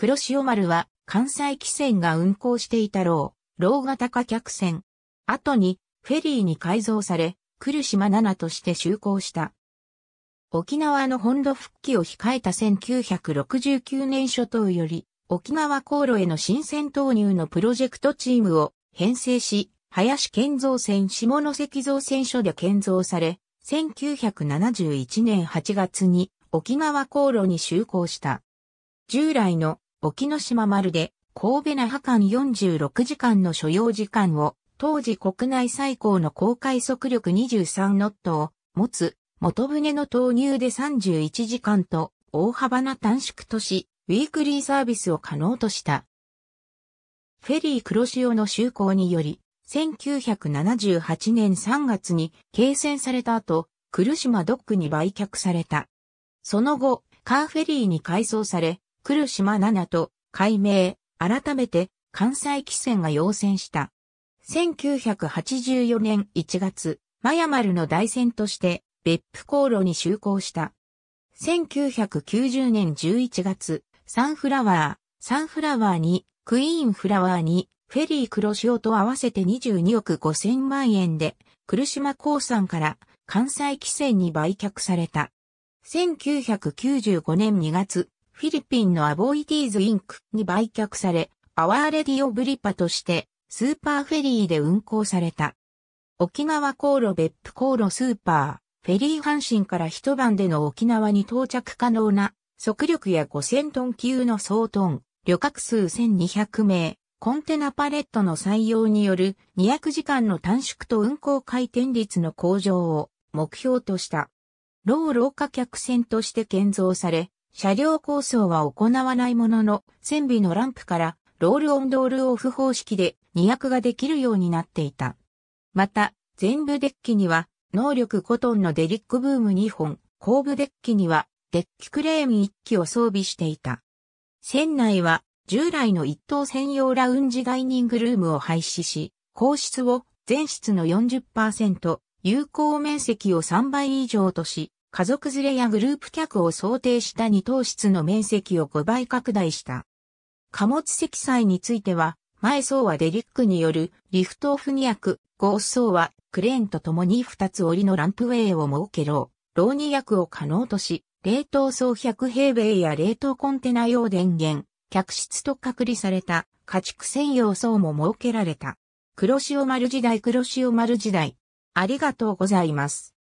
黒潮丸は関西汽船が運航していたろう、老型化客船。後にフェリーに改造され、来島7として就航した。沖縄の本土復帰を控えた1969年初頭より、沖縄航路への新船投入のプロジェクトチームを編成し、林建造船下関造船所で建造され、1971年8月に沖縄航路に就航した。従来の沖ノ島丸で、神戸那覇間46時間の所要時間を、当時国内最高の高快速力23ノットを持つ元船の投入で31時間と大幅な短縮とし、ウィークリーサービスを可能とした。フェリー黒潮の就航により、1978年3月に継船された後、来島ドックに売却された。その後、カーフェリーに改装され、来島七と改名、改めて関西汽船が要請した。1984年1月、マヤ丸の大船として別府航路に就航した。1990年11月、サンフラワー、サンフラワーに、クイーンフラワーに、フェリー黒潮と合わせて22億5千万円で、来島興産から関西汽船に売却された。1995年2月、フィリピンのアボイティーズインクに売却され、アワーレディオブリパとしてスーパーフェリーで運航された。沖縄航路別府航路スーパー、フェリー阪神から一晩での沖縄に到着可能な速力や5000トン級の総トン、旅客数1200名、コンテナパレットの採用による200時間の短縮と運航回転率の向上を目標とした。ローーカ客船として建造され、車両構想は行わないものの、船尾のランプからロールオンドールオフ方式で2役ができるようになっていた。また、全部デッキには能力コトンのデリックブーム2本、後部デッキにはデッキクレーン1機を装備していた。船内は従来の一等専用ラウンジダイニングルームを廃止し、皇室を全室の40%、有効面積を3倍以上とし、家族連れやグループ客を想定した二等室の面積を5倍拡大した。貨物積載については、前層はデリックによるリフトオフ2役、後層はクレーンと共に2つ折りのランプウェイを設けろ、ロー2役を可能とし、冷凍層100平米や冷凍コンテナ用電源、客室と隔離された家畜専用層も設けられた。黒潮丸時代黒潮丸時代。ありがとうございます。